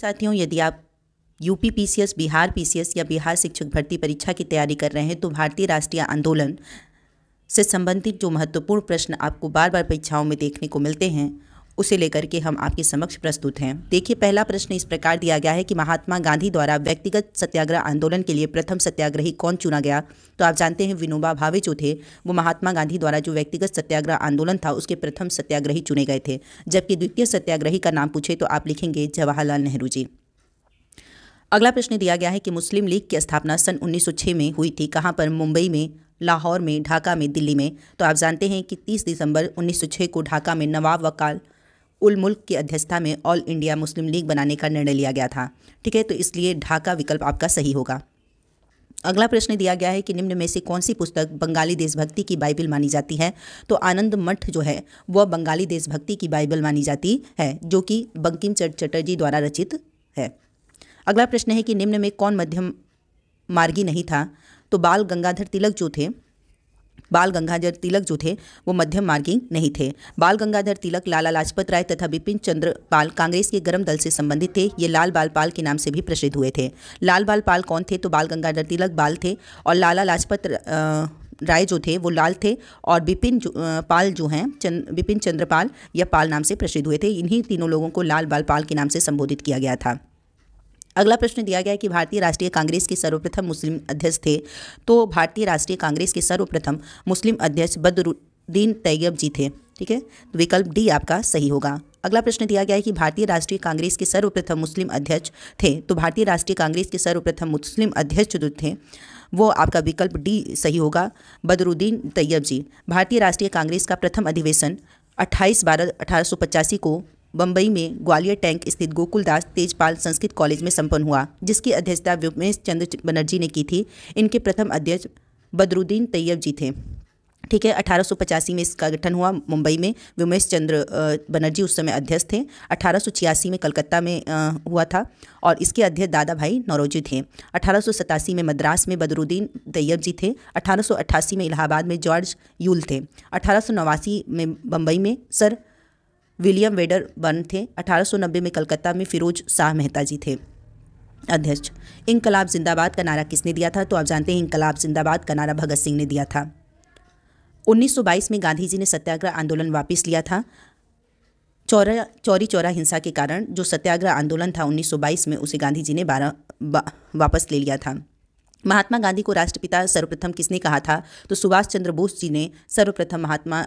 साथियों यदि आप यूपी पीसीएस बिहार पीसीएस या बिहार शिक्षक भर्ती परीक्षा की तैयारी कर रहे हैं तो भारतीय राष्ट्रीय आंदोलन से संबंधित जो महत्वपूर्ण प्रश्न आपको बार बार परीक्षाओं में देखने को मिलते हैं उसे लेकर के हम आपके समक्ष प्रस्तुत हैं देखिए पहला प्रश्न इस प्रकार दिया गया है कि महात्मा गांधी द्वारा व्यक्तिगत सत्याग्रह आंदोलन के लिए प्रथम सत्याग्रही कौन चुना गया तो आप जानते हैं विनोबा भावे जो थे वो महात्मा गांधी द्वारा जो व्यक्तिगत सत्याग्रह आंदोलन था उसके प्रथम सत्याग्रही चुने गए थे जबकि द्वितीय सत्याग्रही का नाम पूछे तो आप लिखेंगे जवाहरलाल नेहरू जी अगला प्रश्न दिया गया है कि मुस्लिम लीग की स्थापना सन उन्नीस में हुई थी कहाँ पर मुंबई में लाहौर में ढाका में दिल्ली में तो आप जानते हैं कि 30 दिसंबर 1906 को ढाका में नवाब वकाल उल मुल्क की अध्यक्षता में ऑल इंडिया मुस्लिम लीग बनाने का निर्णय लिया गया था ठीक है तो इसलिए ढाका विकल्प आपका सही होगा अगला प्रश्न दिया गया है कि निम्न में से कौन सी पुस्तक बंगाली देशभक्ति की बाइबल मानी जाती है तो आनंद मठ जो है वह बंगाली देशभक्ति की बाइबल मानी जाती है जो कि बंकिम चटर्जी द्वारा रचित है अगला प्रश्न है कि निम्न में कौन मध्यम मार्गी नहीं था तो बाल गंगाधर तिलक जो थे बाल गंगाधर तिलक जो थे वो मध्यम मार्गी नहीं थे बाल गंगाधर तिलक लाला लाजपत राय तथा बिपिन चंद्र पाल कांग्रेस के गर्म दल से संबंधित थे ये लाल बाल पाल के नाम से भी प्रसिद्ध हुए थे लाल बाल पाल कौन थे तो बाल गंगाधर तिलक बाल थे और लाला लाजपत राय जो थे वो लाल थे और बिपिन पाल जो हैं बिपिन चंद्रपाल या पाल नाम से प्रसिद्ध हुए थे इन्हीं तीनों लोगों को लाल बाल पाल के नाम से संबोधित किया गया था अगला प्रश्न दिया गया है कि भारतीय राष्ट्रीय कांग्रेस के सर्वप्रथम मुस्लिम अध्यक्ष थे तो भारतीय राष्ट्रीय कांग्रेस के सर्वप्रथम मुस्लिम अध्यक्ष बदरुद्दीन तैयब जी थे ठीक है तो विकल्प डी आपका सही होगा अगला प्रश्न दिया गया है कि भारतीय राष्ट्रीय कांग्रेस के सर्वप्रथम मुस्लिम अध्यक्ष थे तो भारतीय राष्ट्रीय कांग्रेस के सर्वप्रथम मुस्लिम अध्यक्ष जो थे वो आपका विकल्प डी सही होगा बदरुद्दीन तैयब जी भारतीय राष्ट्रीय कांग्रेस का प्रथम अधिवेशन 28 बारह अठारह को बम्बई में ग्वालियर टैंक स्थित गोकुलदास तेजपाल संस्कृत कॉलेज में संपन्न हुआ जिसकी अध्यक्षता व्योमेश चंद्र बनर्जी ने की थी इनके प्रथम अध्यक्ष बदरुद्दीन तैयब जी थे ठीक है अठारह में इसका गठन हुआ मुंबई में व्योमेश चंद्र बनर्जी उस समय अध्यक्ष थे अठारह में कलकत्ता में हुआ था और इसके अध्यक्ष दादा भाई नौरोजी थे अठारह में मद्रास में बदरुद्दीन तैयब जी थे अठारह में इलाहाबाद में जॉर्ज यूल थे अठारह में बम्बई में सर विलियम वेडर बर्न थे 1890 में कलकत्ता में फिरोज शाह मेहता जी थे अध्यक्ष इंकलाब जिंदाबाद का नारा किसने दिया था तो आप जानते हैं इंकलाब जिंदाबाद का नारा भगत सिंह ने दिया था 1922 में गांधी जी ने सत्याग्रह आंदोलन वापस लिया था चौरा चौरी चौरा हिंसा के कारण जो सत्याग्रह आंदोलन था 1922 में उसे गांधी जी ने बारह बा, वापस ले लिया था महात्मा गांधी को राष्ट्रपिता सर्वप्रथम किसने कहा था तो सुभाष चंद्र बोस जी ने सर्वप्रथम महात्मा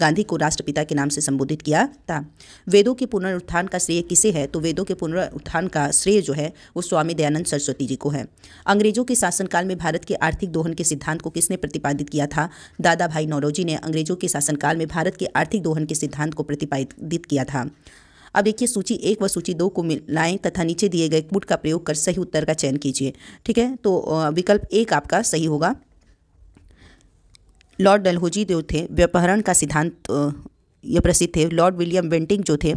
गांधी को राष्ट्रपिता के नाम से संबोधित किया था वेदों के पुनरुत्थान का श्रेय किसे है तो वेदों के पुनरुत्थान का श्रेय जो है वो स्वामी दयानंद सरस्वती जी को है अंग्रेजों के शासनकाल में भारत के आर्थिक दोहन के सिद्धांत को किसने प्रतिपादित किया था दादा भाई नौरोजी ने अंग्रेजों के शासनकाल में भारत के आर्थिक दोहन के सिद्धांत को प्रतिपादित किया था अब देखिए सूची एक व सूची दो को मिलाएं तथा नीचे दिए गए कूट का प्रयोग कर सही उत्तर का चयन कीजिए ठीक है तो विकल्प एक आपका सही होगा लॉर्ड डलहौजी जो थे व्यापहरण का सिद्धांत ये प्रसिद्ध थे लॉर्ड विलियम वेंटिंग जो थे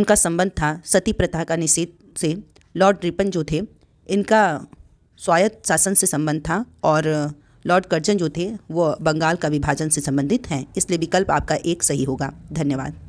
उनका संबंध था सती प्रथा का निषेध से लॉर्ड रिपन जो थे इनका स्वायत्त शासन से संबंध था और लॉर्ड कर्जन जो थे वो बंगाल का विभाजन से संबंधित हैं इसलिए विकल्प आपका एक सही होगा धन्यवाद